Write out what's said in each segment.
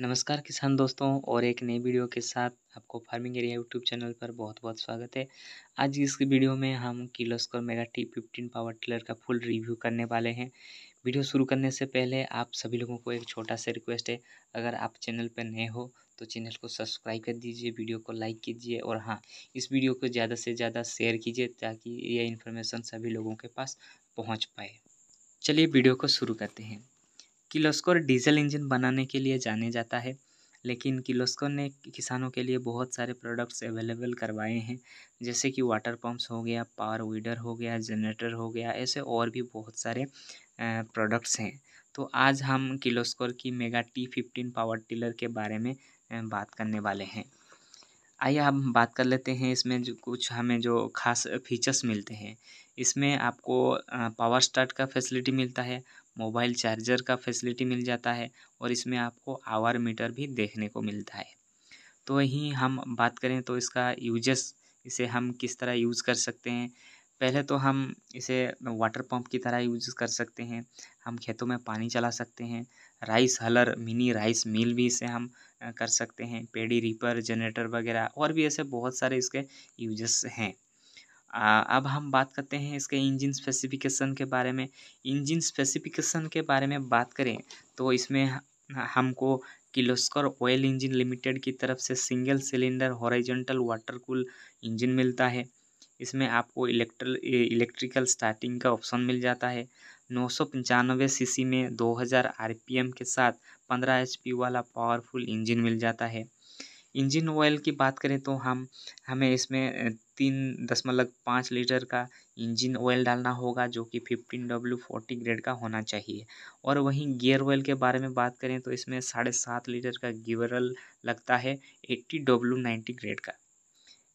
नमस्कार किसान दोस्तों और एक नई वीडियो के साथ आपको फार्मिंग एरिया यूट्यूब चैनल पर बहुत बहुत स्वागत है आज इस वीडियो में हम Kirloskar mega T fifteen power tiller का फुल रिव्यू करने वाले हैं वीडियो शुरू करने से पहले आप सभी लोगों को एक छोटा सा रिक्वेस्ट है अगर आप चैनल पर नए हो तो चैनल को सब्सक्राइब कर दीजिए वीडियो को लाइक कीजिए और हाँ इस वीडियो को ज़्यादा से ज़्यादा शेयर कीजिए ताकि यह इन्फॉर्मेशन सभी लोगों के पास पहुँच पाए चलिए वीडियो को शुरू करते हैं किलोस्कोर डीजल इंजन बनाने के लिए जाने जाता है लेकिन किलोस्कोर ने किसानों के लिए बहुत सारे प्रोडक्ट्स अवेलेबल करवाए हैं जैसे कि वाटर पम्प्स हो गया पावर वीडर हो गया जनरेटर हो गया ऐसे और भी बहुत सारे प्रोडक्ट्स हैं तो आज हम किलोस्कोर की mega T fifteen power tiller के बारे में बात करने वाले हैं आइए हम बात कर लेते हैं इसमें जो कुछ हमें जो खास फीचर्स मिलते हैं इसमें आपको पावर स्टार्ट का फैसिलिटी मिलता है मोबाइल चार्जर का फैसिलिटी मिल जाता है और इसमें आपको आवर मीटर भी देखने को मिलता है तो यहीं हम बात करें तो इसका यूजेस इसे हम किस तरह यूज़ कर सकते हैं पहले तो हम इसे वाटर पंप की तरह यूज कर सकते हैं हम खेतों में पानी चला सकते हैं rice huller mini rice mill भी इसे हम कर सकते हैं पेडी रीपर जनरेटर वगैरह और भी ऐसे बहुत सारे इसके यूजेस हैं अब हम बात करते हैं इसके इंजन स्पेसिफिकेशन के बारे में इंजन स्पेसिफिकेशन के बारे में बात करें तो इसमें हमको किलोस्कर ऑयल इंजन लिमिटेड की तरफ से single cylinder horizontal water cool engine मिलता है इसमें आपको इलेक्ट्रल इलेक्ट्रिकल स्टार्टिंग का ऑप्शन मिल जाता है नौ सौ पंचानवे सी में दो हज़ार आर के साथ पंद्रह एच वाला पावरफुल इंजन मिल जाता है इंजन ऑयल की बात करें तो हम हमें इसमें तीन दशमलव पाँच लीटर का इंजन ऑयल डालना होगा जो कि फिफ्टीन डब्ल्यू फोर्टी ग्रेड का होना चाहिए और वहीं गियर ऑयल के बारे में बात करें तो इसमें साढ़े सात लीटर का गिवरल लगता है एट्टी डब्ल्यू नाइन्टी ग्रेड का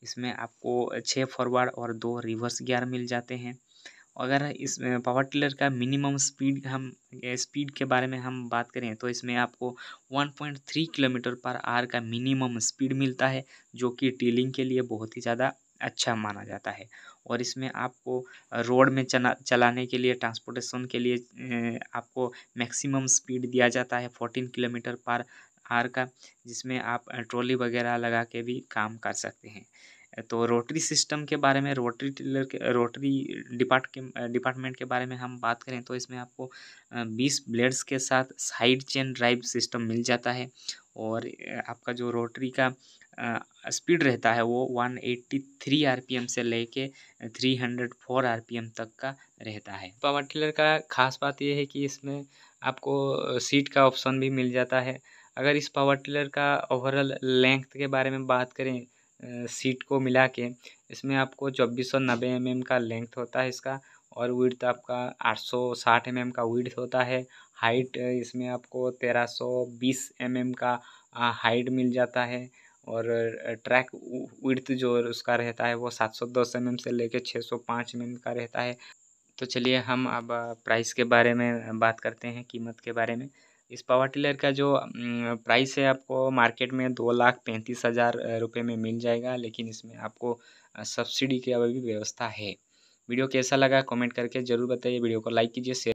इसमें आपको छः फॉरवर्ड और दो रिवर्स गियर मिल जाते हैं अगर इस पावर टिलर का मिनिमम स्पीड हम स्पीड के बारे में हम बात करें तो इसमें आपको 1.3 किलोमीटर पर आर का मिनिमम स्पीड मिलता है जो कि टीलिंग के लिए बहुत ही ज़्यादा अच्छा माना जाता है और इसमें आपको रोड में चला चलाने के लिए ट्रांसपोर्टेशन के लिए आपको मैक्सिमम स्पीड दिया जाता है फोर्टीन किलोमीटर पर आर का जिसमें आप ट्रॉली वगैरह लगा के भी काम कर सकते हैं तो रोटरी सिस्टम के बारे में रोटरी टिलर के रोटरी डिपार्ट के डिपार्टमेंट के बारे में हम बात करें तो इसमें आपको बीस ब्लेड्स के साथ साइड चेन ड्राइव सिस्टम मिल जाता है और आपका जो रोटरी का स्पीड रहता है वो 183 आरपीएम से लेके 304 आरपीएम तक का रहता है पावर टिलर का खास बात यह है कि इसमें आपको सीट का ऑप्शन भी मिल जाता है अगर इस पावर टिलर का ओवरऑल लेंथ के बारे में बात करें सीट को मिला के इसमें आपको चौबीस सौ नब्बे एम एम का लेंथ होता है इसका और विड्थ आपका आठ सौ साठ एम एम का विड्थ होता है हाइट इसमें आपको तेरह सौ बीस एम एम का हाइट मिल जाता है और ट्रैक विड्थ जो उसका रहता है वो सात सौ दस एम एम से लेके छः सौ पाँच एम एम का रहता है तो चलिए हम अब प्राइस के बारे में बात करते हैं कीमत के बारे में इस पावर टिलर का जो प्राइस है आपको मार्केट में दो लाख पैंतीस हज़ार रुपये में मिल जाएगा लेकिन इसमें आपको सब्सिडी की अभी भी व्यवस्था है वीडियो कैसा लगा कमेंट करके ज़रूर बताइए वीडियो को लाइक कीजिए शेयर